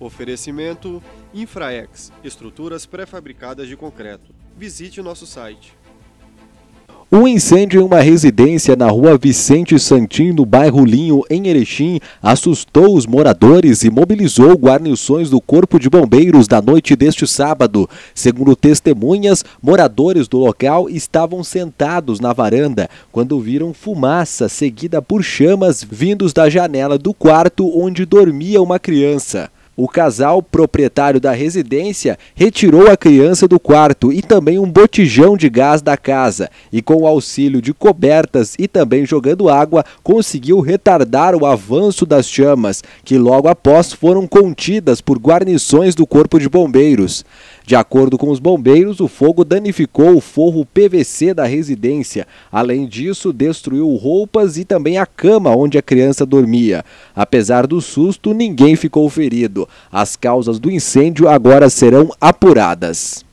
Oferecimento Infraex Estruturas pré-fabricadas de concreto. Visite nosso site. Um incêndio em uma residência na rua Vicente Santim, no bairro Linho, em Erechim, assustou os moradores e mobilizou guarnições do Corpo de Bombeiros da noite deste sábado. Segundo testemunhas, moradores do local estavam sentados na varanda quando viram fumaça seguida por chamas vindos da janela do quarto onde dormia uma criança. O casal, proprietário da residência, retirou a criança do quarto e também um botijão de gás da casa e, com o auxílio de cobertas e também jogando água, conseguiu retardar o avanço das chamas, que logo após foram contidas por guarnições do Corpo de Bombeiros. De acordo com os bombeiros, o fogo danificou o forro PVC da residência. Além disso, destruiu roupas e também a cama onde a criança dormia. Apesar do susto, ninguém ficou ferido. As causas do incêndio agora serão apuradas.